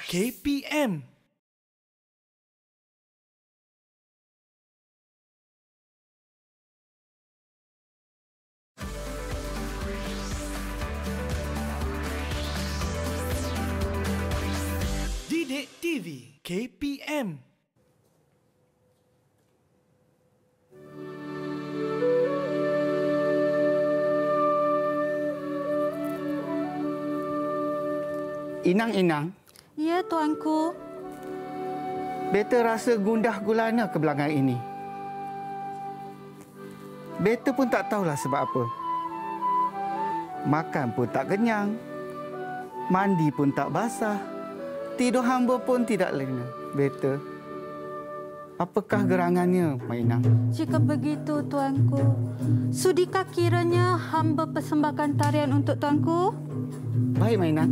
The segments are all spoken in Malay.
KPM. Didik TV KPM. Inang-inang, Ya, tuanku. Beta rasa gundah gulana kebelangan ini. Beta pun tak tahulah sebab apa. Makan pun tak kenyang. Mandi pun tak basah. Tidur hamba pun tidak lena. Beta. Apakah hmm. gerangannya, Mainah? Jika begitu, tuanku. Sudikah kiranya hamba persembahkan tarian untuk tuanku? Baik, Mainah.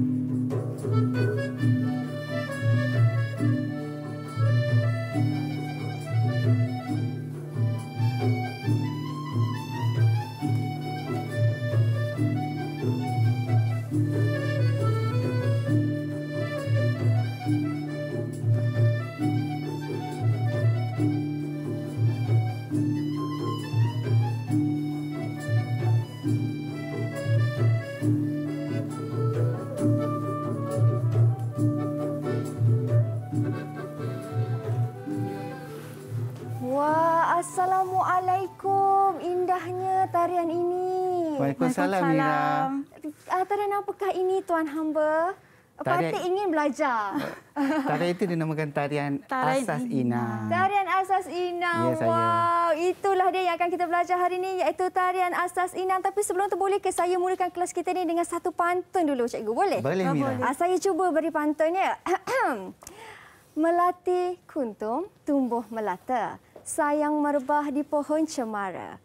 Waalaikumsalam, Waalaikumsalam. Mira. Ah, tarian apakah ini Tuan Hamba? Tarian, ingin belajar. Tarian itu dinamakan tarian, tarian Asas Ina. Tarian Asas Ina. Ya, Wow, itulah dia yang akan kita belajar hari ini iaitu tarian Asas Ina. Tapi sebelum itu boleh ke saya mulakan kelas kita ini dengan satu pantun dulu cikgu? Boleh? Boleh ah, Mira. Boleh. Ah, saya cuba beri pantun ya. melati kuntum tumbuh melata. Sayang merbah di pohon cemara.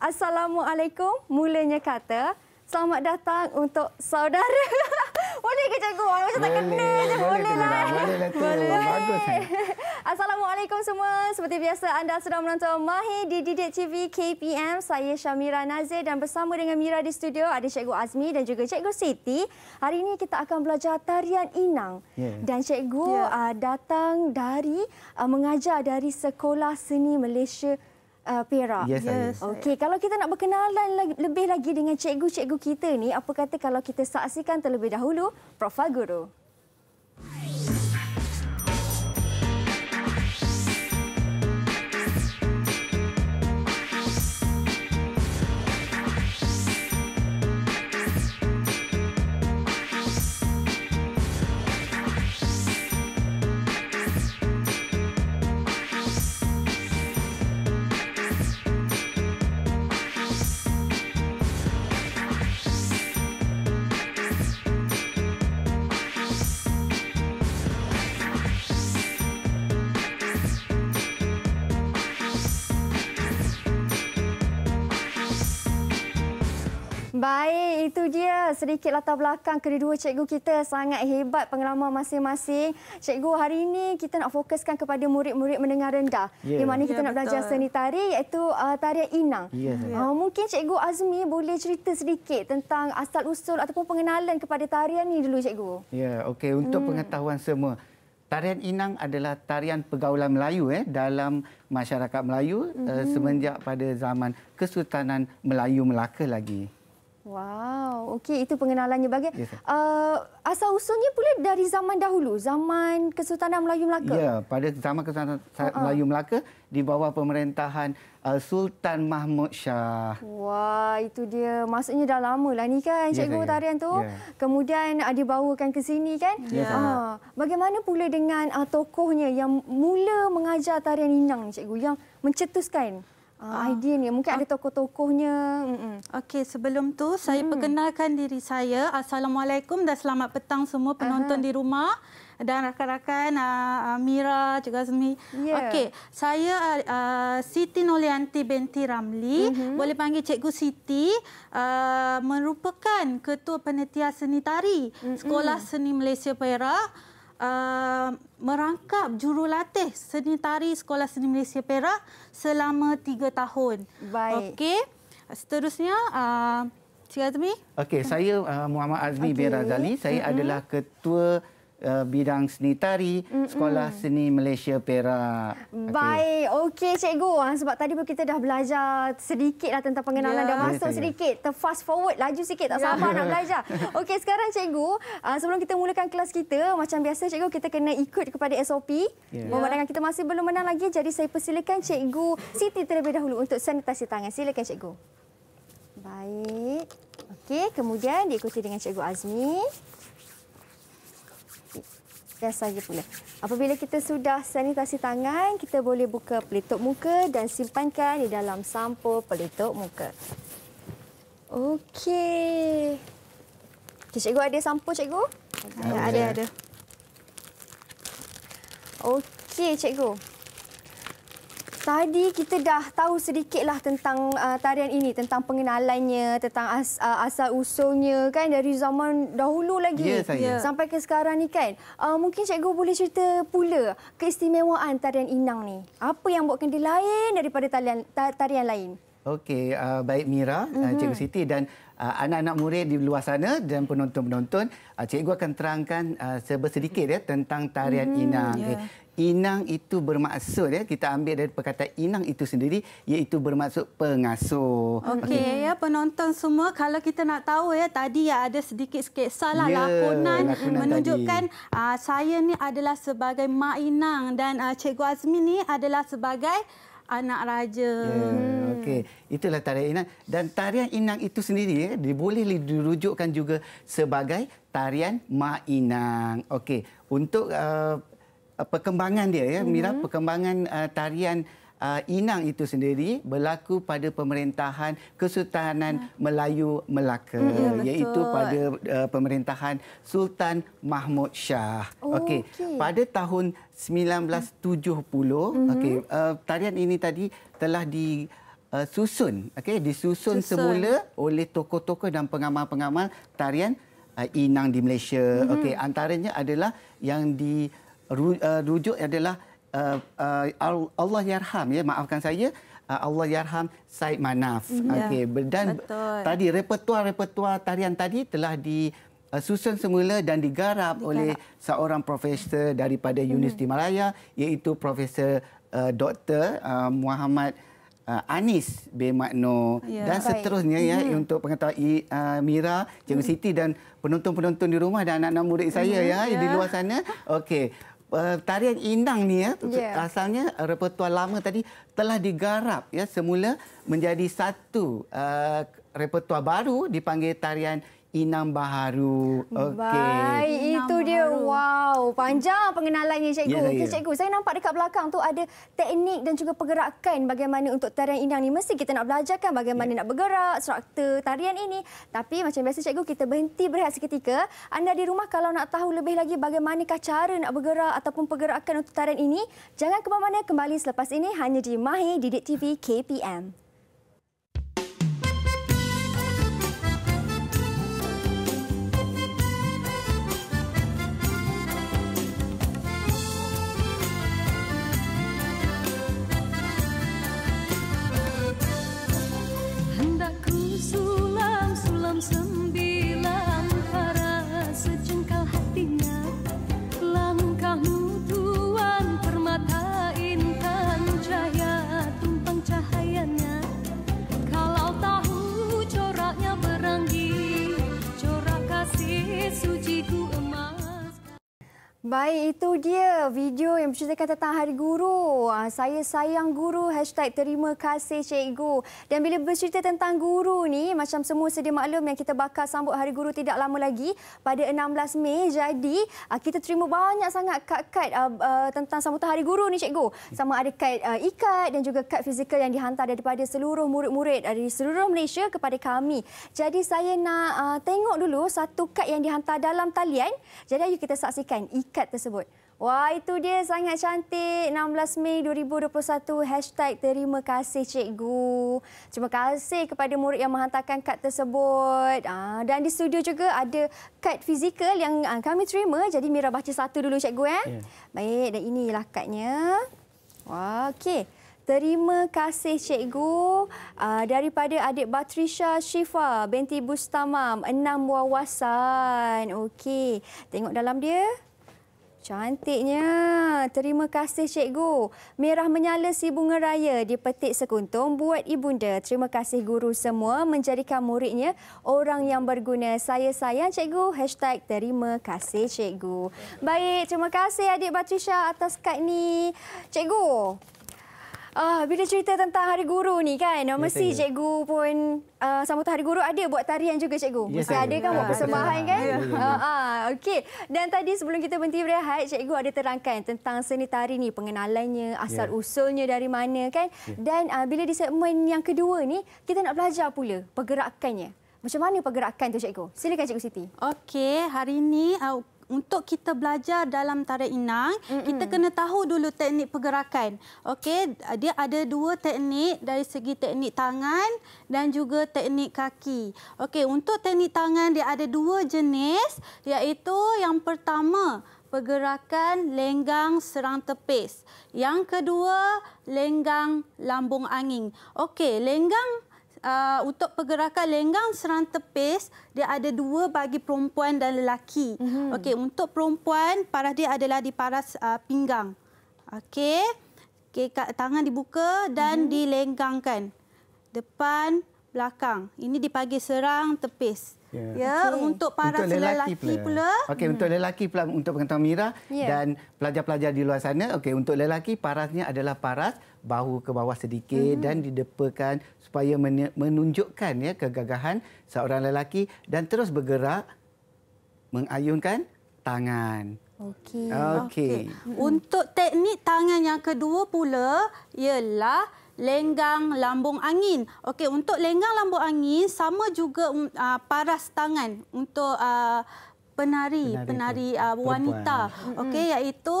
Assalamualaikum, mulanya kata. Selamat datang untuk saudara. boleh ke cikgu? Macam boleh, tak kena je. Boleh, boleh, boleh, boleh lah. Boleh. Assalamualaikum semua. Seperti biasa, anda sedang menonton Mahi di Didik TV KPM. Saya Syamira Nazir dan bersama dengan Mira di studio ada Cikgu Azmi dan juga Cikgu Siti. Hari ini kita akan belajar tarian inang. Yeah. Dan Cikgu yeah. Ya. uh, datang dari uh, mengajar dari Sekolah Seni Malaysia uh, Perak. Yes, yes. Okey, kalau kita nak berkenalan lebih lagi dengan cikgu-cikgu kita ni, apa kata kalau kita saksikan terlebih dahulu profil guru? sedikit latar belakang kedua-dua cikgu kita. Sangat hebat pengalaman masing-masing. Cikgu, hari ini kita nak fokuskan kepada murid-murid menengah rendah. Yeah. Di mana kita yeah, nak betul. belajar seni tari iaitu uh, tarian Inang. Yeah. Uh, ya. mungkin Cikgu Azmi boleh cerita sedikit tentang asal-usul ataupun pengenalan kepada tarian ini dulu, Cikgu. Ya, yeah, okey. Untuk hmm. pengetahuan semua, tarian Inang adalah tarian pergaulan Melayu eh, dalam masyarakat Melayu mm -hmm. uh, semenjak pada zaman Kesultanan Melayu Melaka lagi. Wow, okey itu pengenalannya bagi. Yes, uh, asal usulnya pula dari zaman dahulu, zaman Kesultanan Melayu Melaka. Ya, pada zaman Kesultanan uh-huh. Melayu Melaka di bawah pemerintahan uh, Sultan Mahmud Shah. Wah, itu dia. Maksudnya dah lamalah ni kan Cikgu yes, Tarian tu. Yes. Kemudian uh, dia bawakan ke sini kan? Yes, uh, bagaimana pula dengan uh, tokohnya yang mula mengajar tarian inang Cikgu yang mencetuskan ah. idea ni. Mungkin ah. ada tokoh-tokohnya. Okey, sebelum tu saya mm. perkenalkan diri saya. Assalamualaikum dan selamat petang semua penonton Aha. di rumah dan rakan-rakan Amira ah, ah, juga Zmi. Yeah. Okey, saya uh, Siti Nolianti binti Ramli, mm-hmm. boleh panggil Cikgu Siti, uh, merupakan ketua panitia seni tari mm-hmm. Sekolah Seni Malaysia Perak uh, merangkap jurulatih seni tari Sekolah Seni Malaysia Perak selama tiga tahun. Baik. Okey, seterusnya ah, ah, uh, Cik Azmi. Okey, saya uh, Muhammad Azmi okay. bin Saya mm-hmm. adalah ketua uh, bidang seni tari Mm-mm. Sekolah Seni Malaysia Perak. Baik, okey okay, cikgu. Ah, sebab tadi pun kita dah belajar sedikit lah tentang pengenalan yeah. dah ya, masuk yeah, sedikit. Terfast forward laju sikit tak yeah. sabar nak belajar. Okey, sekarang cikgu, uh, sebelum kita mulakan kelas kita, macam biasa cikgu kita kena ikut kepada SOP. Yeah. Memandangkan kita masih belum menang lagi, jadi saya persilakan cikgu Siti terlebih dahulu untuk sanitasi tangan. Silakan cikgu. Baik. Okey, kemudian diikuti dengan Cikgu Azmi dan saya pula. Apabila kita sudah sanitasi tangan, kita boleh buka pelitup muka dan simpankan di dalam sampo pelitup muka. Okey. Cikgu ada sampo, cikgu? Ada, ada. ada. Okey, cikgu. Tadi kita dah tahu sedikitlah tentang uh, tarian ini, tentang pengenalannya, tentang as, uh, asal usulnya kan dari zaman dahulu lagi ya, saya. Ya. sampai ke sekarang ni kan. Uh, mungkin cikgu boleh cerita pula keistimewaan tarian Inang ni. Apa yang buatkan dia lain daripada tarian tarian lain? Okey, uh, baik Mira, uh-huh. Cikgu Siti dan uh, anak-anak murid di luar sana dan penonton-penonton, uh, cikgu akan terangkan uh, sebesedikit ya tentang tarian uh Inang. Yeah. Okay. Ya inang itu bermaksud ya kita ambil dari perkataan inang itu sendiri iaitu bermaksud pengasuh. Okey okay. ya penonton semua kalau kita nak tahu ya tadi ya ada sedikit sketsa lah ya, lakonan, lakonan menunjukkan uh, saya ni adalah sebagai mak inang dan uh, cikgu Azmi ni adalah sebagai anak raja. Ya. Hmm. Okey, itulah tarian inang dan tarian inang itu sendiri ya boleh dirujukkan juga sebagai tarian mak inang. Okey, untuk uh, Uh, perkembangan dia ya mm-hmm. Mira mhm. perkembangan uh, tarian uh, inang itu sendiri berlaku pada pemerintahan Kesultanan ah. Melayu Melaka mm, ya, iaitu pada uh, pemerintahan Sultan Mahmud Shah. Oh, okay. okay pada tahun 1970 mm-hmm. okay uh, tarian ini tadi telah di Uh, susun okey disusun susun. semula oleh tokoh-tokoh dan pengamal-pengamal tarian uh, inang di Malaysia mm-hmm. okey antaranya adalah yang di Uh, rujuk adalah uh, uh Allah Yarham ya maafkan saya uh, Allah Yarham Said Manaf mhm, ya, okey dan tadi repertuar-repertuar tarian tadi telah di uh, susun semula dan digarap, digarap oleh seorang profesor daripada mhm. Universiti hmm. Malaya iaitu profesor uh, Dr uh, Muhammad uh, Anis B Makno yeah, dan right. seterusnya ya mhm. untuk pengetahui uh, Mira Cikgu hmm. Siti dan penonton-penonton di rumah dan anak-anak murid saya yeah, ya yeah. Ya. di luar sana okey uh, tarian Inang ni ya yeah. asalnya eh, repertuar lama tadi telah digarap ya semula menjadi satu uh, repertuar baru dipanggil tarian Inam Baharu. Okay. Baik, Inam itu dia. Wow, panjang pengenalannya cikgu. Yeah, ya, ya. okay, cikgu, saya nampak dekat belakang tu ada teknik dan juga pergerakan bagaimana untuk tarian Inam ni. Mesti kita nak belajar kan bagaimana yeah. nak bergerak, struktur tarian ini. Tapi macam biasa cikgu, kita berhenti berehat seketika. Anda di rumah kalau nak tahu lebih lagi bagaimana cara nak bergerak ataupun pergerakan untuk tarian ini, jangan ke mana-mana kembali selepas ini hanya di Mahi Didik TV KPM. itu dia. Video yang berceritakan tentang Hari Guru. Ah, saya sayang guru, hashtag terima kasih cikgu. Dan bila bercerita tentang guru ni, macam semua sedia maklum yang kita bakal sambut Hari Guru tidak lama lagi pada 16 Mei. Jadi ah, kita terima banyak sangat kad-kad ah, tentang sambutan Hari Guru ni cikgu. Sama ada kad ikat dan juga kad fizikal yang dihantar daripada seluruh murid-murid dari seluruh Malaysia kepada kami. Jadi saya nak tengok dulu satu kad yang dihantar dalam talian. Jadi ayo kita saksikan ikat tersebut. Wah, itu dia sangat cantik. 16 Mei 2021, hashtag terima kasih cikgu. Terima kasih kepada murid yang menghantarkan kad tersebut. Ah, dan di studio juga ada kad fizikal yang ah, kami terima. Jadi Mira baca satu dulu cikgu. Eh? Ya. Baik, dan inilah kadnya. Wah, okey. Terima kasih cikgu ah, daripada adik Patricia Syifa binti Bustamam enam wawasan. wasan. Okey, tengok dalam dia. Cantiknya. Terima kasih cikgu. Merah menyala si bunga raya dipetik sekuntum buat ibunda. Terima kasih guru semua menjadikan muridnya orang yang berguna. Saya sayang cikgu. Hashtag terima kasih cikgu. Baik, terima kasih adik Batrisha atas kad ni. Cikgu, Ah, uh, bila cerita tentang Hari Guru ni kan, ya, mesti saya. cikgu pun uh, sambut Hari Guru ada buat tarian juga cikgu. Ya, mesti ada kan, ah, kan ya, buat ya, persembahan ya. kan? Ha ah, okey. Dan tadi sebelum kita berhenti berehat, cikgu ada terangkan tentang seni tari ni, pengenalannya, ya. asal ya. usulnya dari mana kan? Ya. Dan uh, bila di segmen yang kedua ni, kita nak belajar pula pergerakannya. Macam mana pergerakan tu cikgu? Silakan cikgu Siti. Okey, hari ini uh, untuk kita belajar dalam tarik inang, mm -mm. kita kena tahu dulu teknik pergerakan. Okey, dia ada dua teknik dari segi teknik tangan dan juga teknik kaki. Okey, untuk teknik tangan dia ada dua jenis iaitu yang pertama pergerakan lenggang serang tepis. Yang kedua lenggang lambung angin. Okey, lenggang uh, untuk pergerakan lenggang serang tepis dia ada dua bagi perempuan dan lelaki. Mm -hmm. Okey, untuk perempuan paras dia adalah di paras uh, pinggang. Okey. Okey, tangan dibuka dan mm -hmm. dilenggangkan. Depan, belakang. Ini dipanggil serang tepis. Yeah. Ya, ya okay. untuk para untuk lelaki, lelaki pula. pula. Okey, hmm. untuk lelaki pula untuk pengetahuan Mira yeah. dan pelajar-pelajar di luar sana. Okey, untuk lelaki parasnya adalah paras bahu ke bawah sedikit hmm. dan didepakan supaya menunjukkan ya kegagahan seorang lelaki dan terus bergerak mengayunkan tangan. Okey. Okey. Okay. Untuk teknik tangan yang kedua pula ialah lenggang lambung angin. Okey, untuk lenggang lambung angin sama juga uh, paras tangan untuk uh, penari, penari, penari uh, wanita. Okey, iaitu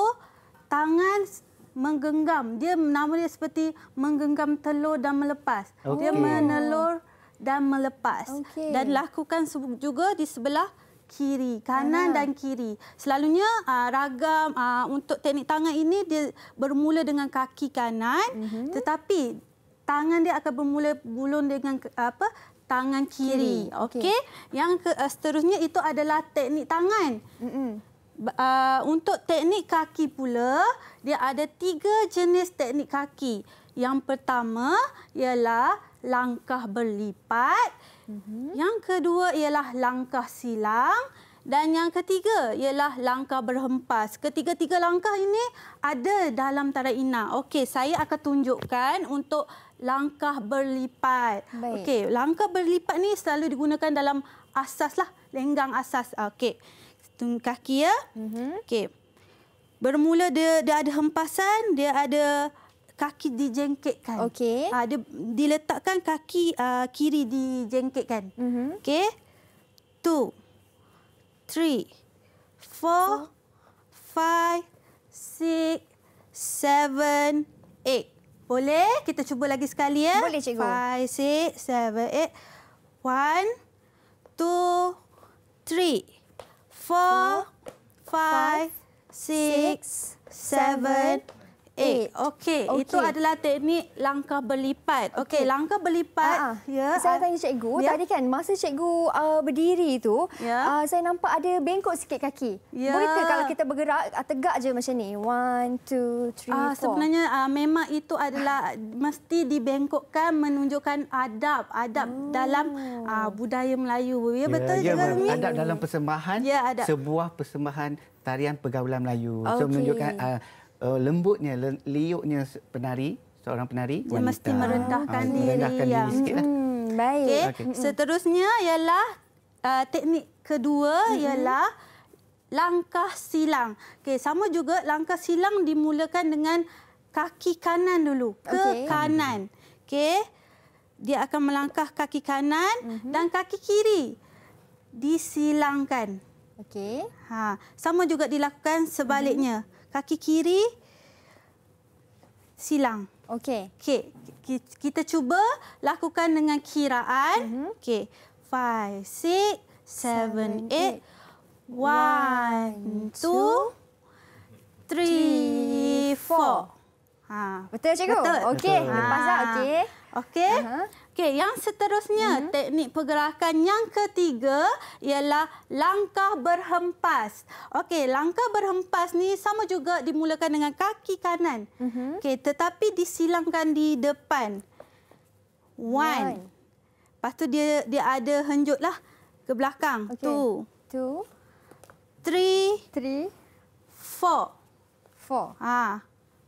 tangan menggenggam. Dia nama dia seperti menggenggam telur dan melepas. Okay. Dia menelur dan melepas okay. dan lakukan juga di sebelah kiri, kanan Aha. Ya. dan kiri. Selalunya uh, ragam uh, untuk teknik tangan ini dia bermula dengan kaki kanan, mm -hmm. tetapi tangan dia akan bermula bulung dengan apa? Tangan kiri. kiri. Okey. Okay. Yang ke, uh, seterusnya itu adalah teknik tangan. Mm -hmm. Uh, untuk teknik kaki pula, dia ada tiga jenis teknik kaki. Yang pertama ialah langkah berlipat, mm -hmm mm Yang kedua ialah langkah silang dan yang ketiga ialah langkah berhempas. Ketiga-tiga langkah ini ada dalam tarian Ina. Okey, saya akan tunjukkan untuk langkah berlipat. Okey, langkah berlipat ni selalu digunakan dalam asas lah, lenggang asas. Okey. Tungkah kaki ya. Mm-hmm. Okey. Bermula dia dia ada hempasan, dia ada kaki dijengkitkan. Okey. Ha, dia diletakkan kaki uh, kiri dijengkitkan. Mm -hmm. Okey. Two, three, four, oh. five, six, seven, eight. Boleh? Kita cuba lagi sekali ya. Boleh cikgu. Five, six, seven, eight. One, two, three, four, four five, five, six, seven, 8. Eh, okey, okay. itu adalah teknik langkah berlipat. Okey, okay. langkah berlipat. Uh ah, -huh. Ah. yeah. Saya ah, tanya cikgu, yeah. tadi kan masa cikgu uh, berdiri itu, yeah. Ya. uh, saya nampak ada bengkok sikit kaki. Yeah. Boleh ke kalau kita bergerak, uh, tegak je macam ni? One, two, three, uh, four. Sebenarnya uh, memang itu adalah mesti dibengkokkan menunjukkan adab. Adab hmm. dalam uh, budaya Melayu. Ya, yeah, betul yeah, juga, Rumi? Adab dalam persembahan, yeah, adab. sebuah persembahan tarian pergaulan Melayu. Okay. So, menunjukkan... Uh, uh, lembutnya liuknya penari seorang penari dia wanita. mesti merendahkan uh, diri merendahkan diri ya. sikitlah hmm, baik okay. Okay. seterusnya ialah uh, teknik kedua hmm. ialah langkah silang Okay, sama juga langkah silang dimulakan dengan kaki kanan dulu ke kanan Okay. dia akan melangkah kaki kanan mm -hmm. dan kaki kiri disilangkan. Okey. Ha, sama juga dilakukan sebaliknya. Mm -hmm kaki kiri silang. Okey. Okey, kita cuba lakukan dengan kiraan. Mm -hmm. Okey. 5 6 7 8 1 2 3 4. Ha, betul cikgu. Okey, lepas lah, okey. Ha. Okey. Uh -huh. Okey, yang seterusnya mm -hmm. teknik pergerakan yang ketiga ialah langkah berhempas. Okey, langkah berhempas ni sama juga dimulakan dengan kaki kanan. Mm -hmm. Okey, tetapi disilangkan di depan. One. One. Lepas tu dia dia ada henjutlah ke belakang. Okay. Two. Two. Three. Three. Four. Four. Ha.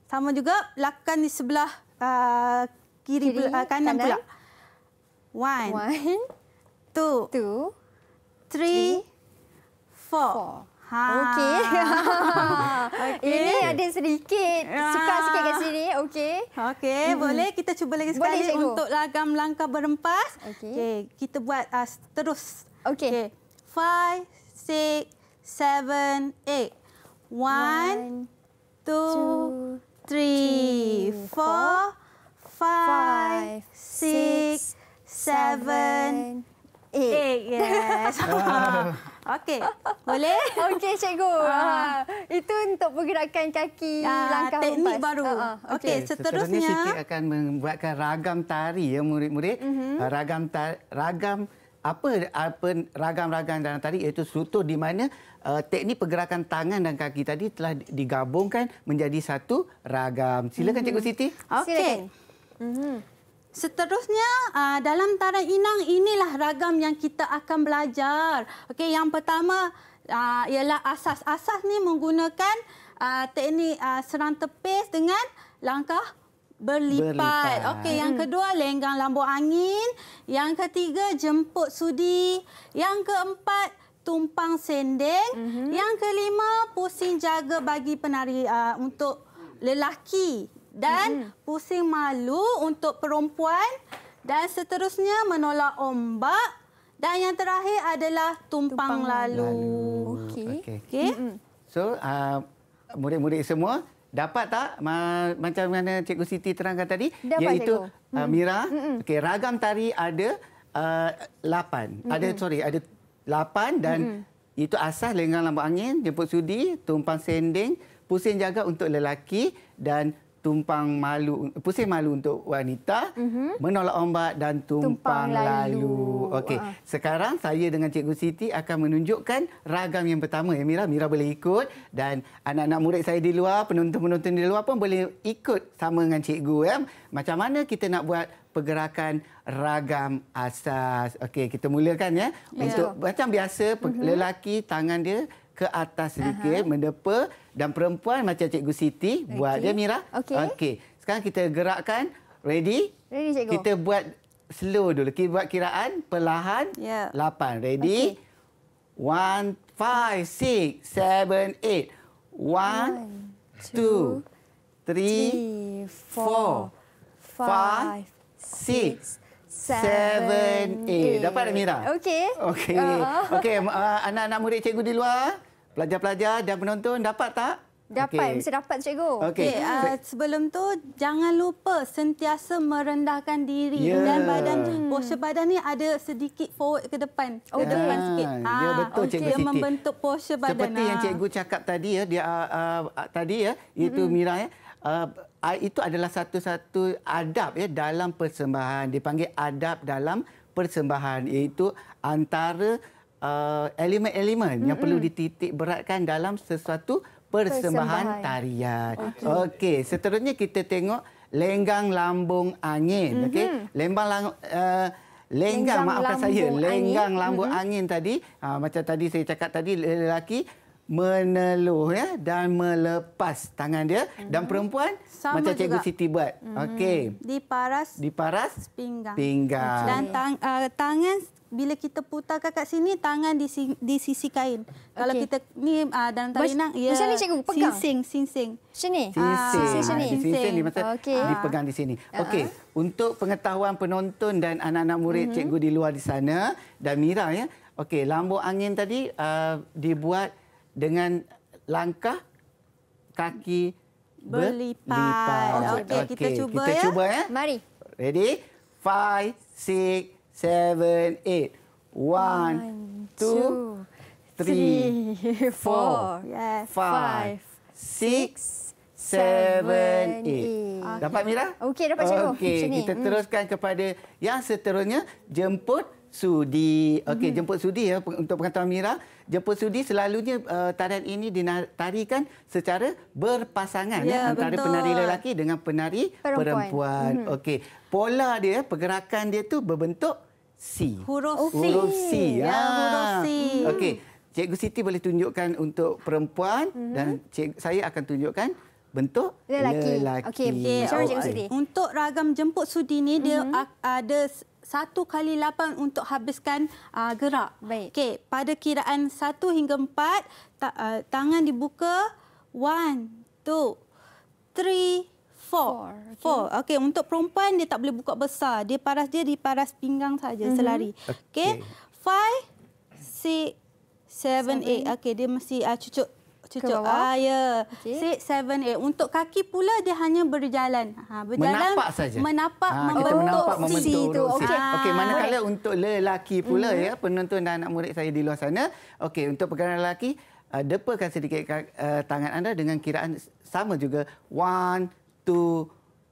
Sama juga lakukan di sebelah uh, kiri, kiri pula, uh, kanan, kanan pula. One, One two, two, three, four. Ha. Okay. okay. Ini ada sedikit ah. suka sikit kat sini. Okay. Okay, mm. boleh. Kita cuba lagi sekali boleh, untuk lagam langkah berempas. Okay. okay. Kita buat uh, terus. Okay. okay. Five, six, seven, eight. One, two, three, four, five, six, six seven, eight. eight yes. Ah. Okey, boleh? Okey, cikgu. Uh Itu untuk pergerakan kaki uh, langkah teknik lepas. Teknik baru. Uh Okey, okay. seterusnya. Seterusnya, Siti akan membuatkan ragam tari ya, murid-murid. Uh mhm. -huh. Ragam tari, ragam apa apa ragam-ragam dalam tari iaitu struktur di mana uh, teknik pergerakan tangan dan kaki tadi telah digabungkan menjadi satu ragam. Silakan uh mhm. -huh. cikgu Siti. Okey. Uh mhm. -huh. Seterusnya, ah, dalam tarian inang inilah ragam yang kita akan belajar. Okey, yang pertama ah, ialah asas-asas ni menggunakan ah, teknik serang tepis dengan langkah berlipat. berlipat. Okey, yang hmm. kedua lenggang lambu angin, yang ketiga jemput sudi, yang keempat tumpang sendeng, mm-hmm. yang kelima pusing jaga bagi penari uh, untuk lelaki dan mm-hmm. pusing malu untuk perempuan dan seterusnya menolak ombak dan yang terakhir adalah tumpang, tumpang lalu. lalu. Okey. Okey. Okay. So uh, murid-murid semua dapat tak ma- macam mana Cikgu Siti terangkan tadi dapat iaitu uh, Mira, okey ragam tari ada uh, lapan. Uh, ada sorry, ada lapan dan Mm-mm. itu asas lengan lambat angin, jemput sudi, tumpang sending, pusing jaga untuk lelaki dan tumpang malu pusing malu untuk wanita mm -hmm. menolak ombak dan tumpang, tumpang lalu, lalu. okey uh. sekarang saya dengan cikgu Siti akan menunjukkan ragam yang pertama ya Mira Mira boleh ikut dan anak-anak murid saya di luar penonton-penonton di luar pun boleh ikut sama dengan cikgu ya macam mana kita nak buat pergerakan ragam asas okey kita mulakan ya, ya. untuk yeah. macam biasa mm -hmm. lelaki tangan dia ke atas sedikit uh -huh. mendepa dan perempuan macam Cikgu Siti okay. buat dia Mira. Okey. Okay. Sekarang kita gerakkan. Ready? Ready Cikgu. Kita buat slow dulu. Kita buat kiraan perlahan. Ya. Lapan. Ready? Okay. One, five, six, seven, eight. One, One two, two, three, four, five, six. six. Seven, eight. Dapat tak, Mira? Okey. Okey. Uh-huh. Okey, uh -huh. okay, uh, anak-anak murid cikgu di luar. Pelajar-pelajar dan penonton dapat tak? Dapat, okay. mesti dapat cikgu. Okay. Okay, uh, sebelum tu jangan lupa sentiasa merendahkan diri yeah. Ya. dan badan. Hmm. Posture badan ni ada sedikit forward ke depan. Oh, ke depan yeah. sikit. Ah, ya yeah, betul okay. cikgu Siti. membentuk posture badan. Seperti ha. yang ah. cikgu cakap tadi ya, dia uh, uh, tadi ya, itu mm-hmm. Mira ya. Uh, itu adalah satu-satu adab ya dalam persembahan. Dipanggil adab dalam persembahan iaitu antara elemen-elemen uh, mm -mm. yang perlu dititik beratkan dalam sesuatu persembahan, persembahan. tarian. Okey, okay, seterusnya kita tengok lenggang lambung angin. Mm -hmm. Okey, lembang lang, uh, lenggang, lenggang maafkan saya, lenggang angin. lambung mm -hmm. angin tadi. Uh, macam tadi saya cakap tadi lelaki meneluh ya dan melepas tangan dia hmm dan mhm. perempuan Sama macam juga. cikgu Siti buat mm-hmm. okey diparas diparas pinggang pinggang dan tang, uh, tangan bila kita putarkan kat sini tangan di di sisi kain okay. kalau kita ni uh, ah, dan tarinang ya macam ni cikgu pegang sinsing sinsing sini sinsing ah, sini sinsing, sinsing ah, di masa okay. dipegang di sini ah. okey uh-huh. untuk pengetahuan penonton dan anak-anak murid mm-hmm. cikgu di luar di sana dan Mira ya okey lambung angin tadi uh, dibuat dengan langkah kaki berlipat. Okey, okay. kita cuba kita ya. Cuba, ya. Mari. Ready? Five, six, seven, eight. One, two, three, four, five, six, seven, eight. Dapat Mira? Okey, dapat cikgu. Okey, kita hmm. teruskan kepada yang seterusnya. Jemput. Sudi. Okey, mm-hmm. jemput Sudi ya untuk pengetahuan Mira. Jemput Sudi selalunya uh, eh, tarian ini ditarikan secara berpasangan yeah, ya, antara betul. penari lelaki dengan penari perempuan. perempuan. Mm-hmm. Okey. Pola dia, pergerakan dia tu berbentuk C. Huruf C. Huruf C. Ya, ya huruf C. Okey. Cikgu Siti boleh tunjukkan untuk perempuan mm-hmm. dan cikgu, saya akan tunjukkan bentuk lelaki. lelaki. Okey, okay. okay. Untuk ragam jemput sudi ni mm-hmm. dia ada satu kali lapan untuk habiskan uh, gerak. Baik. Okay, pada kiraan satu hingga empat, ta uh, tangan dibuka. One, two, three, four. Four. Okay. four. okay, untuk perempuan dia tak boleh buka besar. Dia paras dia di paras pinggang saja mm -hmm. selari. Okay. okay, five, six, seven, seven. eight. Okay, dia mesti uh, cucuk cucuk ke bawah. Ah, ya. Six, seven, eight. Untuk kaki pula dia hanya berjalan. Ha, berjalan menapak saja. Menapak, ha, membentuk, menapak membentuk si itu. Okey, ha. okay, ah, manakala untuk lelaki pula mm -hmm. ya, penonton dan anak murid saya di luar sana. Okey, untuk pergerakan lelaki, uh, depakan sedikit uh, tangan anda dengan kiraan sama juga. One, two,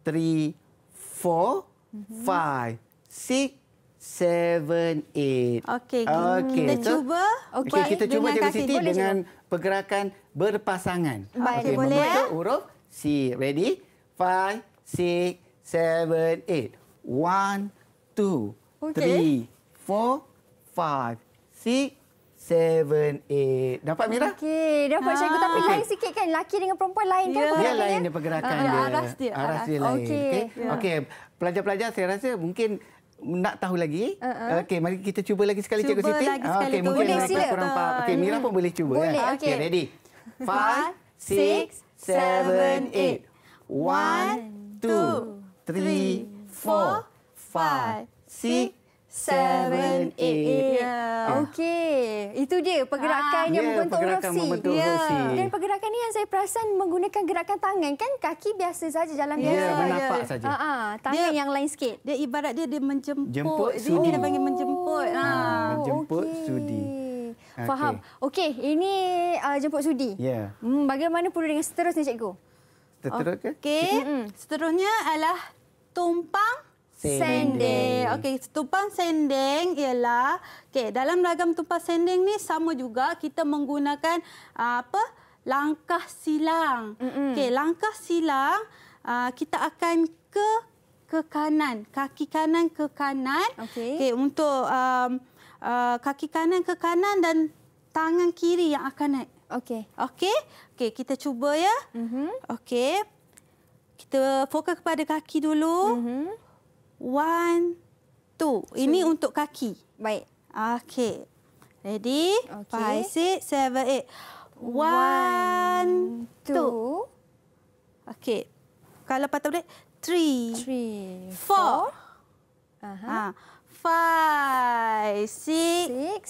three, four, mm -hmm. five, six, seven, eight. Okey, okay. kita cuba. Okey, okay, kita cuba dengan Siti dengan pergerakan berpasangan. Baik, okay, boleh ya? huruf C. Ready? Five, six, seven, eight. One, two, okay. three, four, five, six, Seven, eight. Dapat Mira? Okey, dapat cikgu. Ah. Tapi lain sikit kan? Laki dengan perempuan lain yeah. kan? Dia lain dia pergerakan ah. dia. Aras dia. Aras dia lain. Okey. Okay. Yeah. Okay. Pelajar-pelajar saya rasa mungkin nak tahu lagi. Uh -huh. Okey, mari kita cuba lagi sekali cuba Cikgu Siti. Ah, okey, mungkin boleh sila. korang faham. Okey, Mira pun boleh cuba. Boleh, ya. okey. Okay, ready? Five, six, seven, eight. One, two, three, four, five, six, 7, 8. Ya, eh. Okey. Itu dia pergerakan ah. yang yeah, membentuk pergerakan huruf Membentuk yeah. huruf C. Dan pergerakan ini yang saya perasan menggunakan gerakan tangan. Kan kaki biasa saja, jalan yeah. biasa. Ya, yeah. yeah. saja. Uh ah, -huh. Ah. Tangan dia, yang lain sikit. Dia ibarat dia, dia menjemput. Jemput sudi. Dia panggil menjemput. Ha. Ha. Menjemput okay. sudi. Faham. Okey, okay. ini uh, jemput sudi. Yeah. Hmm, bagaimana pula dengan seterusnya, cikgu? Seterusnya? Okey, mm -hmm. seterusnya adalah tumpang Sending. Okey, tumpang sending ialah okey, dalam ragam tumpang sending ni sama juga kita menggunakan apa? langkah silang. Mm -mm. Okey, langkah silang kita akan ke ke kanan, kaki kanan ke kanan. Okey, okay, untuk um, uh, kaki kanan ke kanan dan tangan kiri yang akan naik. Okey. Okey. Okey, kita cuba ya. Mm Okey. Kita fokus kepada kaki dulu. Mhm. Mm One, two. Ini untuk kaki. Baik. Okay. Ready? Okay. Five, six, seven, eight. One, two. two. Okey. Kalau patut, boleh. Three. Three. Four. four. uh Five, six. Six.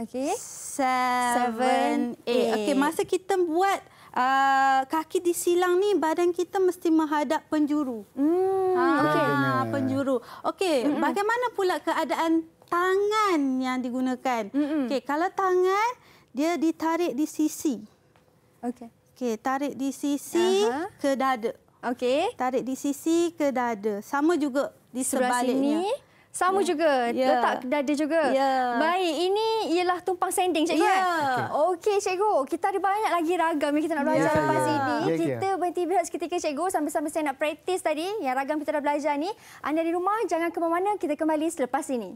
Okey. Seven, seven, eight. eight. Okey, masa kita buat... Ah, kaki disilang ni badan kita mesti menghadap penjuru. Hmm. Ha, ah, okay. ha ah, penjuru. Okey, mm-hmm. bagaimana pula keadaan tangan yang digunakan? Mm-hmm. Okey, kalau tangan dia ditarik di sisi. Okey. Okey, tarik di sisi uh-huh. ke dada. Okey. Tarik di sisi ke dada. Sama juga di sebaliknya. Sebelah sini. Sama yeah. juga. Yeah. Letak dada juga. Yeah. Baik, ini ialah tumpang sending, Cikgu. Yeah. Ya. Okey, okay, Cikgu. Kita ada banyak lagi ragam yang kita nak ya, belajar yeah. lepas yeah. ini. Yeah. Ya. Kita berhenti berhenti seketika, Cikgu. Sambil-sambil saya nak praktis tadi, yang ragam kita dah belajar ni. Anda di rumah, jangan ke mana-mana. Kita kembali selepas ini.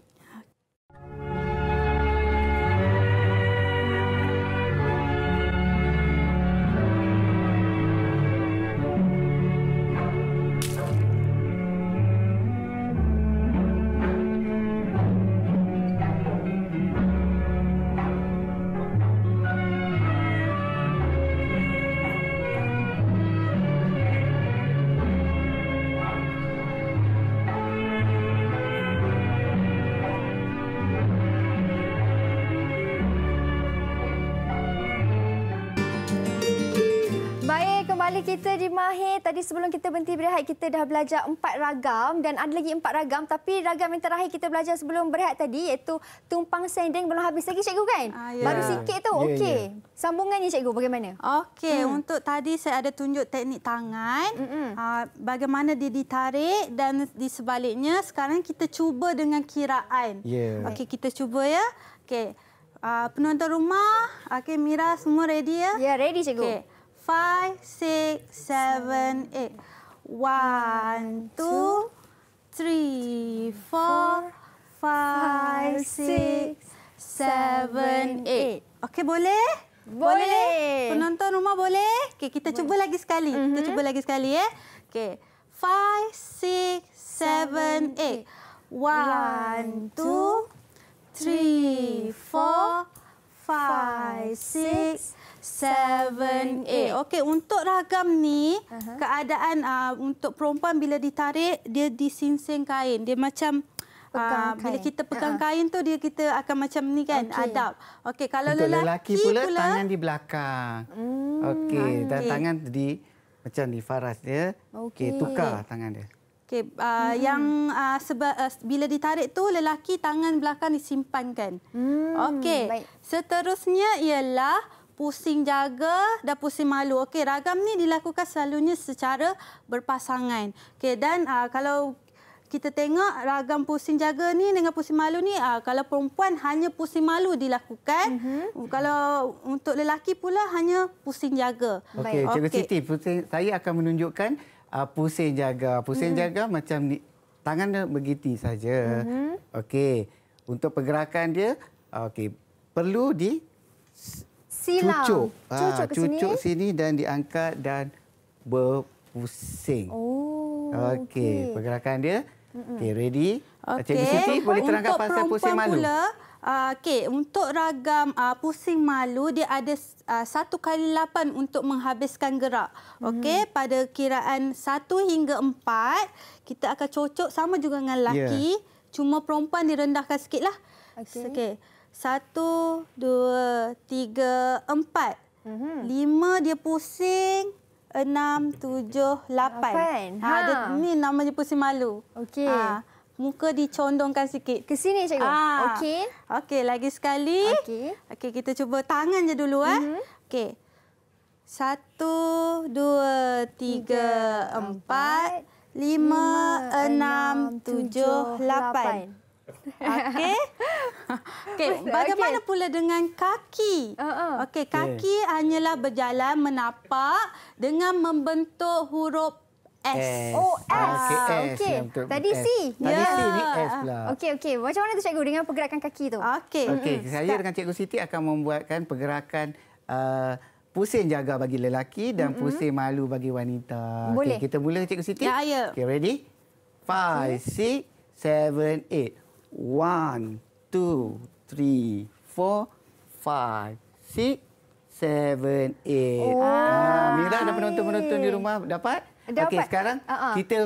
kembali kita di Mahir. Tadi sebelum kita berhenti berehat, kita dah belajar empat ragam dan ada lagi empat ragam. Tapi ragam yang terakhir kita belajar sebelum berehat tadi iaitu tumpang sendeng belum habis lagi cikgu kan? Ah, ya. Baru sikit tu. Ya, ya. Okey. Ya. Sambungannya cikgu bagaimana? Okey. Hmm. Untuk tadi saya ada tunjuk teknik tangan. Hmm. Aa, ah, bagaimana dia ditarik dan di sebaliknya. Sekarang kita cuba dengan kiraan. Ya. Okey kita cuba ya. Okey. Ah, penonton rumah. okay Mira semua ready ya? Ya ready cikgu. Okay five, six, seven, eight. One, two, three, four, five, six, seven, eight. Okay boleh? Boleh. Penonton rumah boleh? Okay kita boleh. cuba lagi sekali. Mm -hmm. Kita mhm. cuba lagi sekali, ya. Okay. Five, six, seven, eight. One, two, three, four, five, six, seven, A. Okey, untuk ragam ni, uh -huh. keadaan uh, untuk perempuan bila ditarik, dia disinsing kain. Dia macam... Uh, bila kita pegang uh -huh. kain tu dia kita akan macam ni kan okay. adab. Okey kalau lelaki, lelaki pula, pula tangan di belakang. Mm. Okey okay. dan tangan di macam di faras ya. Okey okay, tukar tangan dia. Okay uh, ah, mm. yang uh, seba, uh, bila ditarik tu lelaki tangan belakang disimpankan. Mm. Okey. Seterusnya ialah pusing jaga dan pusing malu. Okey, ragam ni dilakukan selalunya secara berpasangan. Okey, dan uh, kalau kita tengok ragam pusing jaga ni dengan pusing malu ni uh, kalau perempuan hanya pusing malu dilakukan mm -hmm. kalau untuk lelaki pula hanya pusing jaga. Okey, okay. Cikgu Siti, pusing, saya akan menunjukkan uh, pusing jaga. Pusing mm. jaga macam ni tangan dia begitu saja. Mm -hmm. Okey. Untuk pergerakan dia okey, perlu di silau. Cucuk. Ah, cucuk ke cucuk sini? dan diangkat dan berpusing. Oh. Okey, okay. pergerakan dia. Okey, ready. Okay. Cikgu Siti boleh terangkan Untuk pasal pusing malu. Pula, Uh, ah, okay. Untuk ragam uh, pusing malu, dia ada satu kali lapan untuk menghabiskan gerak. Okay. Hmm. Pada kiraan satu hingga empat, kita akan cocok sama juga dengan lelaki. Yeah. Cuma perempuan direndahkan sikitlah. Okay. Okay satu, dua, tiga, empat. Mm-hmm. Lima dia pusing, enam, tujuh, lapan. lapan. Ah, ha, ha. Dia, ni nama dia pusing malu. Okey. Ha, muka dicondongkan sikit. Ke sini cikgu. Ha. Okey. Okey, lagi sekali. Okey. Okey, kita cuba tangan je dulu. Eh. Mm-hmm. Okey. Satu, dua, tiga, tiga empat, empat, lima, enam, enam tujuh, tujuh, lapan. lapan. Okey. Okey, bagaimana okay. pula dengan kaki? Uh-uh. Okey, kaki okay. hanyalah berjalan menapak dengan membentuk huruf S. S. Oh, S. Ah, S. Tadi S. C. Tadi yeah. C, ni S pula. Okey, okey. Macam mana tu cikgu dengan pergerakan kaki tu? Okey. Okey, mm -hmm. saya dengan cikgu Siti akan membuatkan pergerakan uh, pusing jaga bagi lelaki dan mm -hmm. pusing malu bagi wanita. Boleh. kita mula cikgu Siti. Ya, ya. Okey, ready? 5, 6, 7, 8. One, two, three, four, five, six, seven, eight. Oh. Ah, Mira ada penonton-penonton di rumah dapat? dapat. Okey, sekarang uh ah, -huh. Ah. kita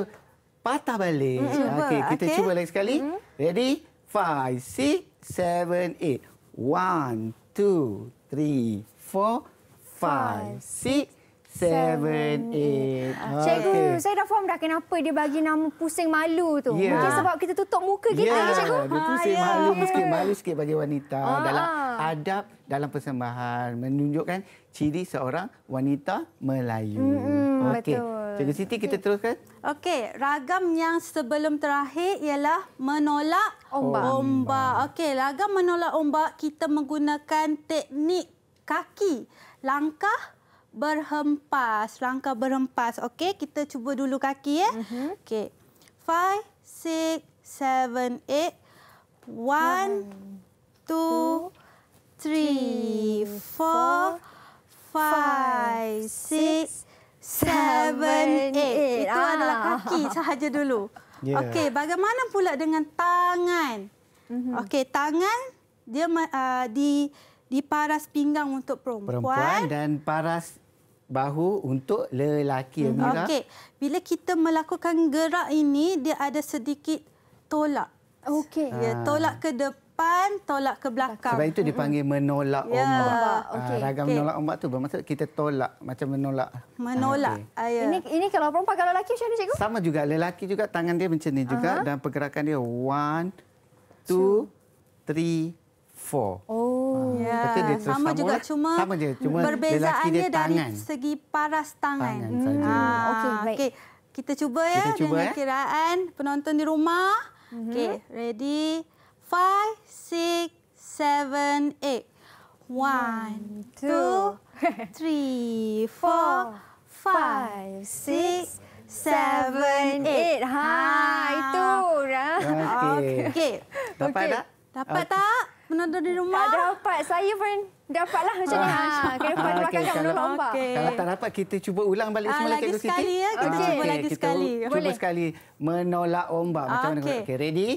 patah balik. Mm -hmm. Okey, kita okay. cuba lagi sekali. Mm -hmm. Ready? Five, six, seven, eight. One, two, three, four, five, five six, Seven, eight. Ah, cikgu, okay. saya dah faham dah kenapa dia bagi nama pusing malu tu. Yeah. Mungkin sebab kita tutup muka kita, yeah. Ya, cikgu. Dia ah, pusing ha, malu, yeah. meskipun malu sikit bagi wanita. Ha. Dalam adab, dalam persembahan, menunjukkan ciri seorang wanita Melayu. Mm, okay. Betul. Cikgu Siti, kita teruskan. Okey, ragam yang sebelum terakhir ialah menolak ombak. ombak. Okey, ragam menolak ombak, kita menggunakan teknik kaki, langkah berhempas, langkah berhempas. Okey, kita cuba dulu kaki ya. Mm -hmm. Okey. Five, six, seven, eight. One, two, three, four, five, six, seven, eight. Itu ah. adalah kaki sahaja dulu. Yeah. Okey, bagaimana pula dengan tangan? Mm -hmm. Okey, tangan dia uh, di di paras pinggang untuk perempuan, perempuan dan paras bahu untuk lelaki hmm. Okey. Bila kita melakukan gerak ini dia ada sedikit tolak. Okey. Ya, ah. tolak ke depan, tolak ke belakang. Sebab itu dipanggil hmm. menolak ya, ombak. Ya. Ah, okay. Ragam okay. menolak ombak tu bermaksud kita tolak macam menolak. Menolak. Ah, okay. Ini ini kalau perempuan kalau lelaki macam mana cikgu? Sama juga lelaki juga tangan dia macam ni juga uh -huh. dan pergerakan dia two, 2 3 four. Oh, yeah. Ya. sama, sama juga lah. cuma, sama je, cuma perbezaannya dia dari tangan. segi paras tangan. tangan hmm. Ah, okey, ah, okay. kita cuba ya. Kita cuba. Eh. Kiraan penonton di rumah. Mm -hmm. Okey, ready? Five, six, seven, eight. One, two, three, four, five, six, seven, eight. Ha, ah. itu lah. Okey. Okay. Okay. Dapat tak? Dapat tak? penonton di rumah. Tak dapat. Saya pun dapatlah macam ni. Ah, ah, kena buat belakang kat menurut Kalau tak dapat, kita cuba ulang balik ah, semula. Lagi sekali. Ya. Kita cuba lagi sekali. Cuba sekali menolak lomba. Macam mana? Okey, ready?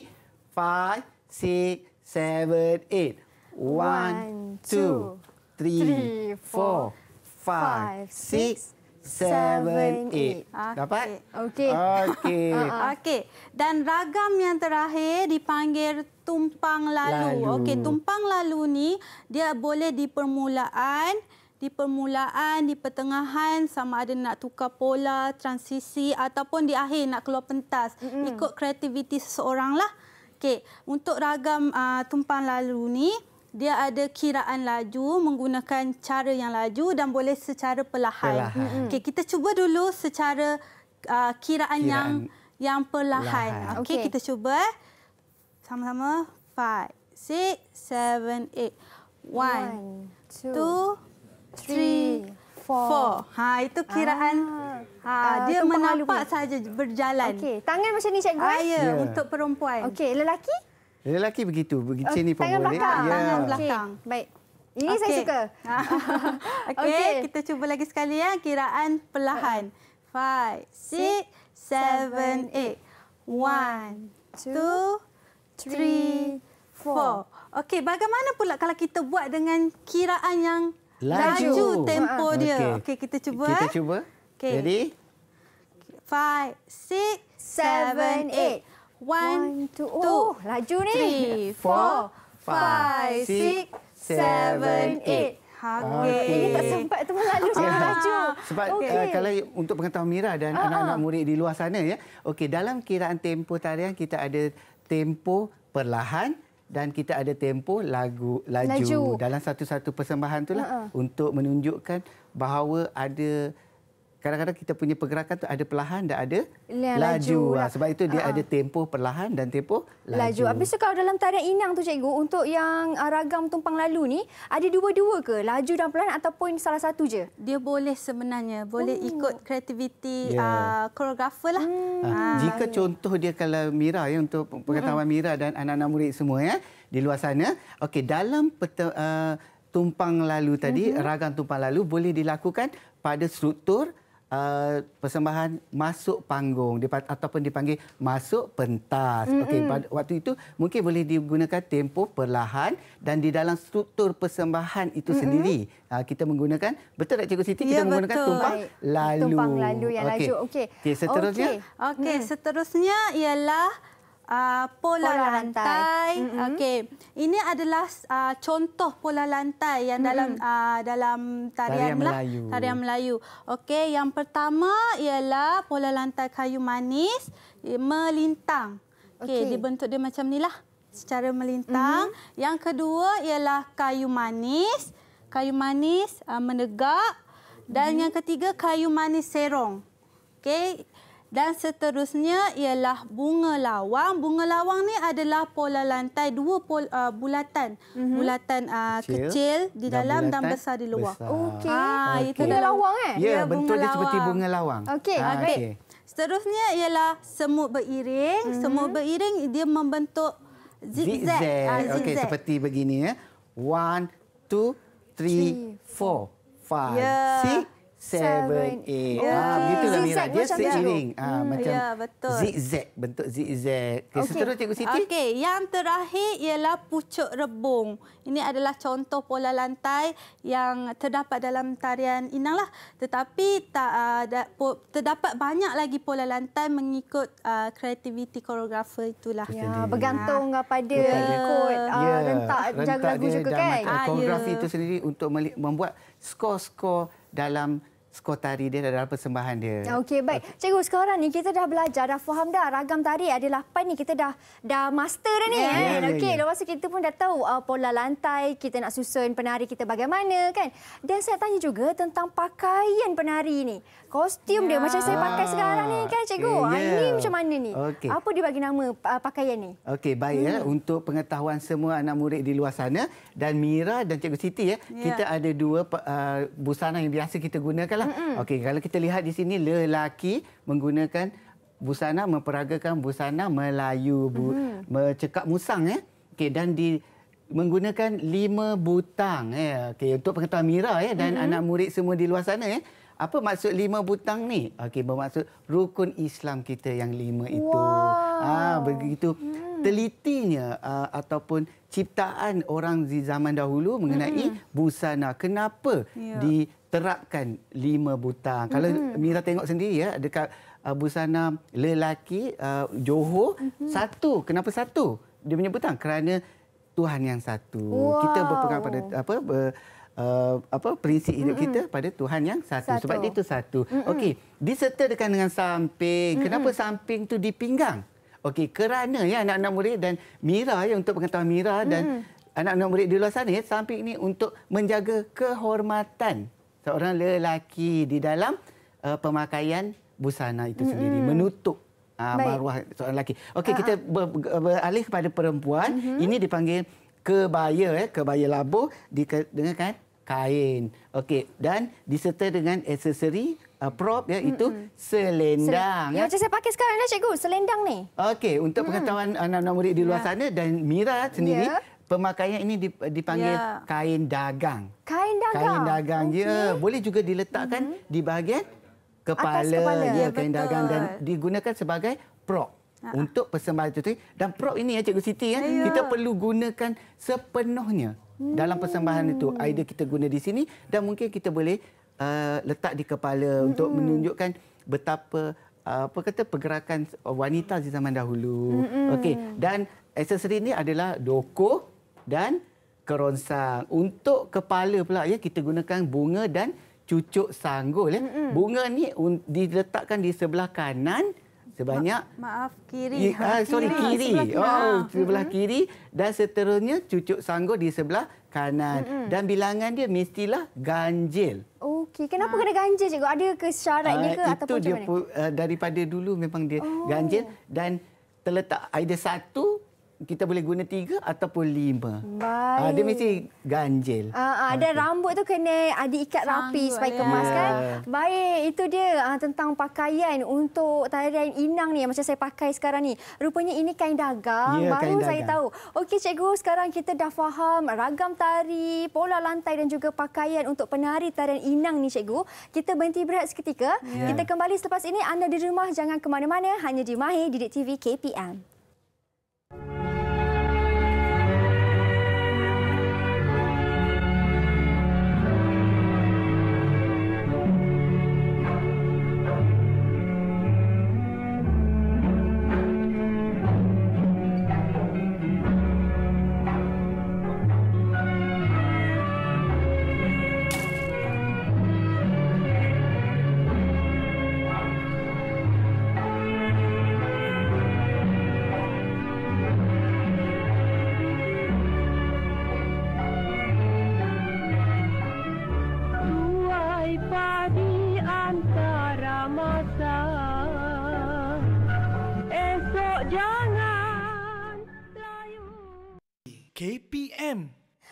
Five, six, seven, eight. One, two, three, four, five, six, seven, eight. Dapat? Okey. Okey. Ah, ah. Okey. Dan ragam yang terakhir dipanggil tumpang lalu. lalu. Okey, tumpang lalu ni dia boleh di permulaan di permulaan, di pertengahan, sama ada nak tukar pola, transisi ataupun di akhir nak keluar pentas. Mm-hmm. Ikut kreativiti seseorang lah. Okey, untuk ragam uh, tumpang lalu ni, dia ada kiraan laju menggunakan cara yang laju dan boleh secara perlahan. perlahan. Hmm. Okey, kita cuba dulu secara uh, kiraan, kiraan yang yang perlahan. perlahan. Okey, okay. kita cuba sama-sama. 5 6 7 8 1 2 3 4 5 6 7 8 4. Ha itu kiraan. Ah. Ha ah, dia uh, menapak saja berjalan. Okey, tangan macam ni cikgu. Ah, ya, yeah. untuk perempuan. Okey, lelaki? Lelaki begitu. Begitu uh, ni pun boleh. Belakang. Ya. Tangan belakang. Okay. Baik. Ini okay. saya suka. Okey, okay. kita cuba lagi sekali ya. Kiraan perlahan. 5, 6, 7, 8. 1, 2, 3, 4, 5, Okey, bagaimana pula kalau kita buat dengan kiraan yang laju, laju tempo dia? Okey, okay, kita cuba. Kita eh. cuba. Okay. Jadi? 5, 6, 7, 8. One, two, two oh, laju ni. Three, four, five, six, seven, eight. Okay. Ini tak sempat tu melalui okay. Ah, sebab okay. uh, kalau untuk pengetahuan Mira dan ah, ah. anak-anak uh, murid di luar sana ya. Okey, dalam kiraan tempo tarian kita ada tempo perlahan dan kita ada tempo lagu laju, laju. dalam satu-satu persembahan itulah uh -uh. untuk menunjukkan bahawa ada kadang-kadang kita punya pergerakan tu ada perlahan dan ada yang laju. laju. Ha, sebab itu dia uh ada tempoh perlahan dan tempoh laju. laju. Habis tu kalau dalam tarian inang tu cikgu untuk yang uh, ragam tumpang lalu ni ada dua-dua ke laju dan perlahan ataupun salah satu je? Dia boleh sebenarnya boleh oh. ikut kreativiti ya. koreografer yeah. uh, lah. Hmm. Ha. Jika contoh dia kalau Mira ya untuk pengetahuan hmm Mira dan anak-anak murid semua ya di luar sana. Okey dalam peta, uh, tumpang lalu tadi hmm ragam tumpang lalu boleh dilakukan pada struktur uh, persembahan masuk panggung dipa- ataupun dipanggil masuk pentas. Mm-hmm. Okey, waktu itu mungkin boleh digunakan tempo perlahan dan di dalam struktur persembahan itu mm-hmm. sendiri uh, kita menggunakan betul tak cikgu Siti ya, kita betul. menggunakan tumpang lalu. Tumpang lalu yang okay. laju. Okey. Okey, seterusnya. Okey, okay. okay. Hmm. seterusnya ialah uh, pola, pola lantai. lantai. Mm -hmm. Okey, ini adalah uh, contoh pola lantai yang dalam mm -hmm. uh, dalam tarian lah. Melayu. Tarian Melayu. Okey, yang pertama ialah pola lantai kayu manis eh, melintang. Okey, okay. dibentuk dia macam lah. secara melintang. Mm -hmm. Yang kedua ialah kayu manis, kayu manis uh, menegak dan mm -hmm. yang ketiga kayu manis serong. Okey, dan seterusnya ialah bunga lawang. Bunga lawang ni adalah pola lantai dua pol, uh, bulatan. Mm -hmm. Bulatan uh, kecil, kecil di dalam dan besar di luar. Okey. Okay. Ah, bunga lawang eh? Ya, ya bentuk dia seperti bunga lawang. Okey. Okay. Ah, okay. Seterusnya ialah semut beriring. Mm -hmm. Semut beriring dia membentuk zigzag. zigzag. Ah, uh, seperti begini. Ya. One, two, three, three. four, five, yeah. six seven, eight. Yeah. Ah, begitulah Mira. Dia seiring. Ah, hmm. Macam yeah, betul. zigzag. Bentuk zigzag. Okay, okay. Seterusnya Cikgu Siti. Okey, yang terakhir ialah pucuk rebung. Ini adalah contoh pola lantai yang terdapat dalam tarian Inang. Lah. Tetapi tak uh, da, po, terdapat banyak lagi pola lantai mengikut uh, kreativiti koreografer itulah. Ya, yeah, bergantung nah. pada ikut yeah. uh, ya. rentak, rentak jaga lagu juga kan. Ah, ya. Koreografi ah, itu sendiri untuk membuat skor-skor dalam skotari dia dalam persembahan dia. Ah, okey, baik. Cikgu, sekarang ni kita dah belajar, dah faham dah ragam tari ada lapan ni. Kita dah dah master dah ni. Yeah, ya, kan? Ya, yeah, Okey, yeah. lepas tu kita pun dah tahu uh, pola lantai, kita nak susun penari kita bagaimana kan. Dan saya tanya juga tentang pakaian penari ni. Kostum yeah. dia ya. macam saya pakai sekarang ni kan, Cikgu. Yeah. Ini macam mana ni? Okay. Apa dia bagi nama uh, pakaian ni? Okey, baik. Hmm. Ya. Untuk pengetahuan semua anak murid di luar sana dan Mira dan Cikgu Siti, ya, yeah. kita ada dua uh, busana yang biasa kita gunakan. Lah. Okey, kalau kita lihat di sini lelaki menggunakan busana memperagakan busana Melayu bu, mm-hmm. bercekak musang eh. Okey dan di menggunakan lima butang eh. Okey untuk pengetahuan Mira eh dan mm-hmm. anak murid semua di luar sana eh. Apa maksud lima butang ni? Okey bermaksud rukun Islam kita yang lima itu. Wow. Ah begitu mm. telitinya uh, ataupun ciptaan orang di zaman dahulu mengenai mm-hmm. busana. Kenapa yeah. di terapkan lima butang. Mm-hmm. Kalau mhm. Mira tengok sendiri ya dekat uh, busana lelaki uh, Johor mm-hmm. satu. Kenapa satu? Dia punya butang kerana Tuhan yang satu. Wow. Kita berpegang pada apa ber, uh, apa prinsip hidup mm-hmm. kita pada Tuhan yang satu. satu. Sebab dia itu satu. Mm-hmm. Okey, disertakan dengan samping. Mhm. Kenapa mm-hmm. samping tu di pinggang? Okey, kerana ya anak-anak murid dan Mira ya untuk pengetahuan Mira dan mm-hmm. Anak-anak murid di luar sana, ya, samping ini untuk menjaga kehormatan seorang lelaki di dalam uh, pemakaian busana itu mm -hmm. sendiri menutup uh, maruah seorang lelaki. Okey, kita ah, ah. ber, beralih kepada perempuan. Mm -hmm. Ini dipanggil kebaya eh, kebaya labuh dikenakan kain. Okey, dan disertai dengan aksesori Uh, prop ya itu mm -hmm. selendang. Yang ya. saya pakai sekarang ni cikgu, selendang ni. Okey, untuk mm -hmm. pengetahuan anak-anak murid di luar yeah. sana dan Mira sendiri yeah pemakaian ini dipanggil yeah. kain dagang. Kain dagang. Kain dagang okay. ya. Boleh juga diletakkan mm -hmm. di bahagian kepala, kepala. ya, ya kain dagang dan digunakan sebagai prop ha. untuk persembahan itu. Dan prop ini ya Cikgu Siti ya, yeah. Ya. kita perlu gunakan sepenuhnya hmm. dalam persembahan itu. Hmm. Idea kita guna di sini dan mungkin kita boleh uh, letak di kepala -hmm. untuk menunjukkan betapa uh, apa kata pergerakan wanita di zaman dahulu. -hmm. Okey, dan aksesori ini adalah doko dan keronsang. Untuk kepala pula ya kita gunakan bunga dan cucuk sanggul ya. Mm -mm. Bunga ni diletakkan di sebelah kanan sebanyak Ma maaf kiri. Ya, ha, ah, sorry kiri. kiri. oh, ha. sebelah mm -hmm. kiri dan seterusnya cucuk sanggul di sebelah kanan. Mm -hmm. Dan bilangan dia mestilah ganjil. Okey, kenapa ha. kena ganjil cikgu? Ada ke syaratnya ah, ke uh, itu dia uh, daripada dulu memang dia oh. ganjil dan terletak ada satu kita boleh guna tiga ataupun lima. Ah, Baik. Uh, dia mesti ganjil. Uh, uh, dan rambut tu kena ada ikat rapi supaya kemas ya. kan. Baik, itu dia uh, tentang pakaian untuk tarian inang ni yang macam saya pakai sekarang ni. Rupanya ini kain dagang, ya, baru kain dagang. saya tahu. Okey cikgu, sekarang kita dah faham ragam tari, pola lantai dan juga pakaian untuk penari tarian inang ni cikgu. Kita berhenti berehat seketika. Ya. Kita kembali selepas ini. Anda di rumah jangan ke mana-mana. Hanya di Mahir, Didik TV KPM. Thank you.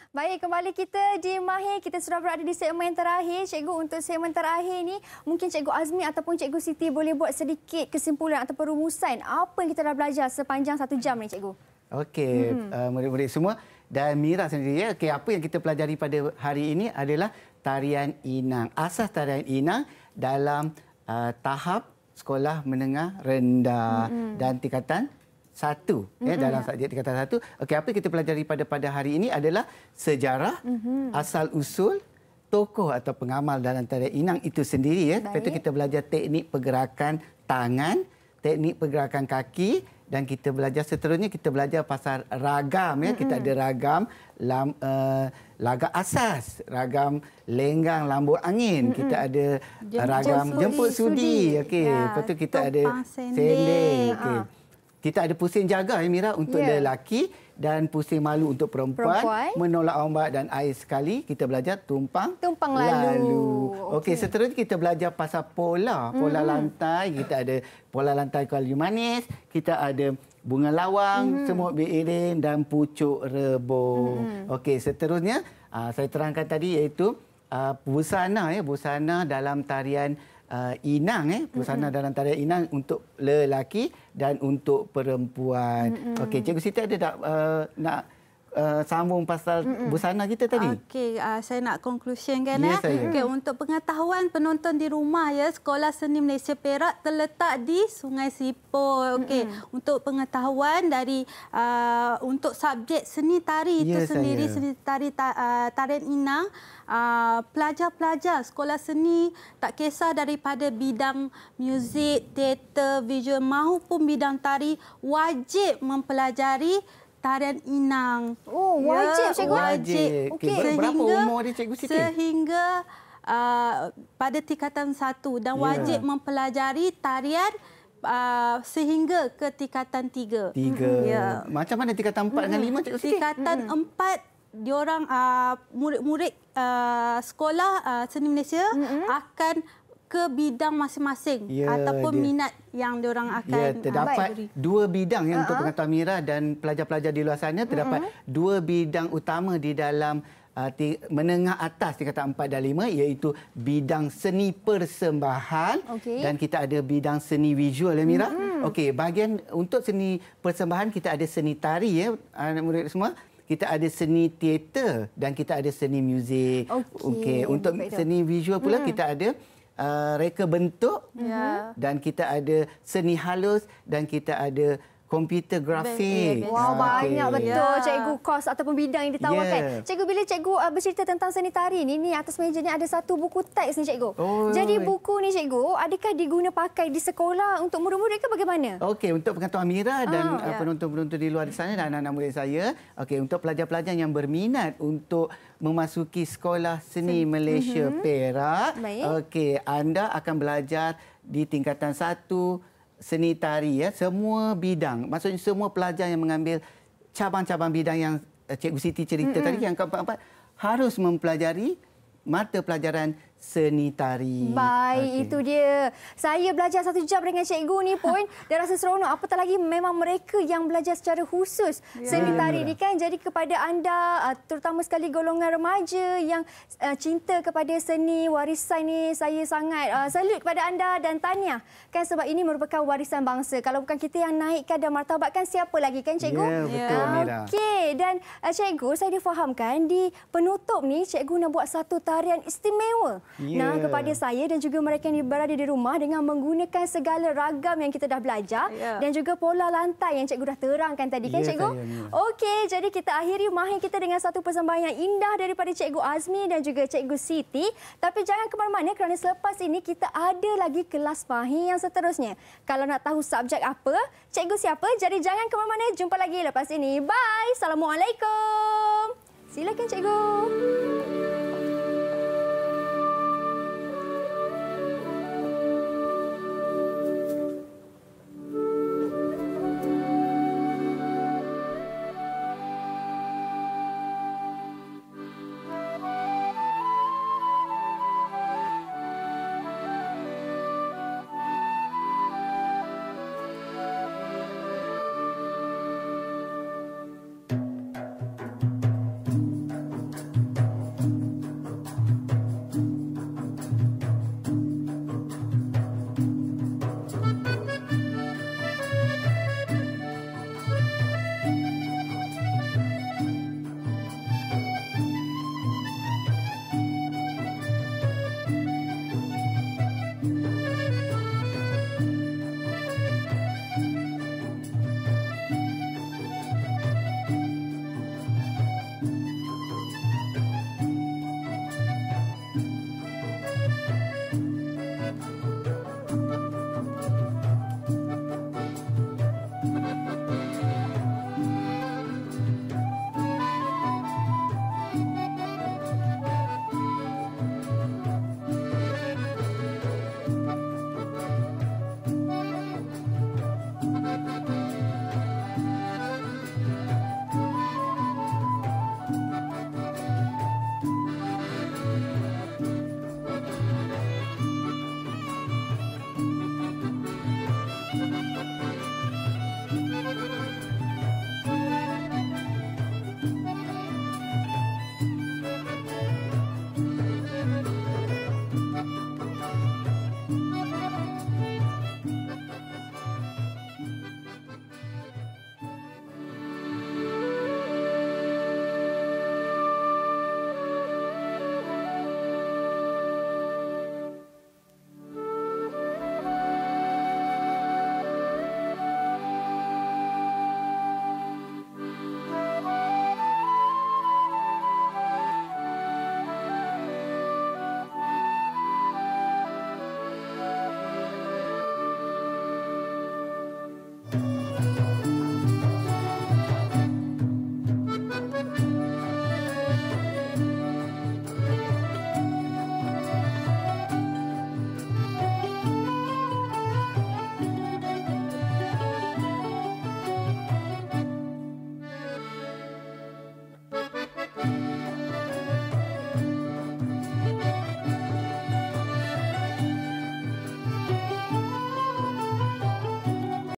Baik, kembali kita di Mahir. Kita sudah berada di segmen terakhir. Cikgu, untuk segmen terakhir ini, mungkin Cikgu Azmi ataupun Cikgu Siti boleh buat sedikit kesimpulan atau perumusan apa yang kita dah belajar sepanjang satu jam ini, Cikgu. Okey, hmm. uh, murid-murid semua dan Mira sendiri. Ya. Okay, apa yang kita pelajari pada hari ini adalah tarian inang. Asas tarian inang dalam uh, tahap sekolah menengah rendah hmm. dan tingkatan satu mm-hmm. eh, dalam subjek tingkatan satu. Okey, apa yang kita pelajari pada pada hari ini adalah sejarah, mm-hmm. asal usul, tokoh atau pengamal dalam tarian inang itu sendiri. Ya. Lepas itu kita belajar teknik pergerakan tangan, teknik pergerakan kaki dan kita belajar seterusnya kita belajar pasal ragam ya mm-hmm. kita mhm. ada ragam lam, uh, laga asas ragam lenggang lambung angin mm-hmm. kita ada ragam jemput sudi, Okay, okey ya, lepas tu kita ada sendeng okey ha kita ada pusing jaga ya Mira untuk yeah. lelaki dan pusing malu untuk perempuan, perempuan. menolak ombak dan air sekali kita belajar tumpang tumpang lalu, lalu. okey okay, seterusnya kita belajar pasal pola pola mm-hmm. lantai kita ada pola lantai kayu manis kita ada bunga lawang mm-hmm. semut beriring dan pucuk rebung mm-hmm. okey seterusnya ah, saya terangkan tadi iaitu aa, ah, busana ya busana dalam tarian uh, inang eh busana mm-hmm. dalam tarian inang untuk lelaki dan untuk perempuan. Mm-hmm. Okey, cikgu Siti ada tak uh, nak Uh, sambung pasal Mm-mm. busana kita tadi. Okey, uh, saya nak conclusion kan Yes, ya, ya? eh? Okey, untuk pengetahuan penonton di rumah ya, Sekolah Seni Malaysia Perak terletak di Sungai Sipol. Okey, untuk pengetahuan dari uh, untuk subjek seni tari itu yes, ya, sendiri seni tari ta, uh, tarian inang Uh, pelajar-pelajar sekolah seni tak kisah daripada bidang muzik, teater, visual maupun bidang tari wajib mempelajari tarian inang. Oh, ya, wajib cikgu. Wajib. Okey, berapa umur dia cikgu Siti? Sehingga uh, pada tingkatan satu dan ya. wajib mempelajari tarian Uh, sehingga ke tingkatan tiga. Tiga. Mm-hmm. Yeah. Macam mana tingkatan empat mm. dengan mm-hmm. lima, Cikgu Siti? Tingkatan mm. empat, diorang, uh, murid-murid uh, sekolah uh, seni Malaysia mm -hmm. akan ke bidang masing-masing ya, ataupun dia. minat yang diorang ya, akan ya, terdapat uh, dua bidang yang uh -huh. untuk pengetahuan Mira dan pelajar-pelajar di luar sana terdapat uh mm-hmm. -huh. dua bidang utama di dalam uh, menengah atas tingkatan 4 dan 5 iaitu bidang seni persembahan okay. dan kita ada bidang seni visual ya Mira. Uh mm-hmm. -huh. Okey, bahagian untuk seni persembahan kita ada seni tari ya anak murid semua. Kita ada seni teater dan kita ada seni muzik. Okey, okay. untuk seni visual pula uh -huh. kita ada uh, reka bentuk yeah. dan kita ada seni halus dan kita ada komputer grafik. Eh, ah, wow, okay. banyak betul yeah. cikgu kos ataupun bidang yang ditawarkan. Yeah. Cikgu bila cikgu uh, bercerita tentang seni tari ni, ni atas meja ni ada satu buku teks ni cikgu. Oh. Jadi buku ni cikgu, adakah diguna pakai di sekolah untuk murid-murid ke bagaimana? Okey, untuk pengetahuan Amira dan ah, uh, ya. penonton-penonton di luar sana dan anak-anak murid saya, okey untuk pelajar-pelajar yang berminat untuk memasuki sekolah seni Sen Malaysia mm -hmm. Perak, okey anda akan belajar di tingkatan 1 seni tari ya semua bidang maksudnya semua pelajar yang mengambil cabang-cabang bidang yang eh, Cikgu Siti cerita mm-hmm. tadi yang keempat-empat harus mempelajari mata pelajaran seni tari. Baik, okay. itu dia. Saya belajar satu jam dengan cikgu ni pun dia rasa seronok. Apatah lagi memang mereka yang belajar secara khusus ya. seni tari ni ya. kan. Jadi kepada anda uh, terutama sekali golongan remaja yang uh, cinta kepada seni warisan ni, saya sangat uh, salut kepada anda dan tanya kan sebab ini merupakan warisan bangsa. Kalau bukan kita yang naikkan dan martabatkan siapa lagi kan cikgu? Ya, betul ya. Okey, dan uh, cikgu saya difahamkan di penutup ni cikgu nak buat satu tarian istimewa. Yeah. Nah, ya. kepada saya dan juga mereka yang berada di rumah dengan menggunakan segala ragam yang kita dah belajar yeah. dan juga pola lantai yang cikgu dah terangkan tadi yeah, kan ya, cikgu? Yeah, yeah. Okey, jadi kita akhiri mahir kita dengan satu persembahan yang indah daripada cikgu Azmi dan juga cikgu Siti. Tapi jangan ke mana-mana kerana selepas ini kita ada lagi kelas mahir yang seterusnya. Kalau nak tahu subjek apa, cikgu siapa, jadi jangan ke mana-mana. Jumpa lagi lepas ini. Bye! Assalamualaikum! Silakan cikgu.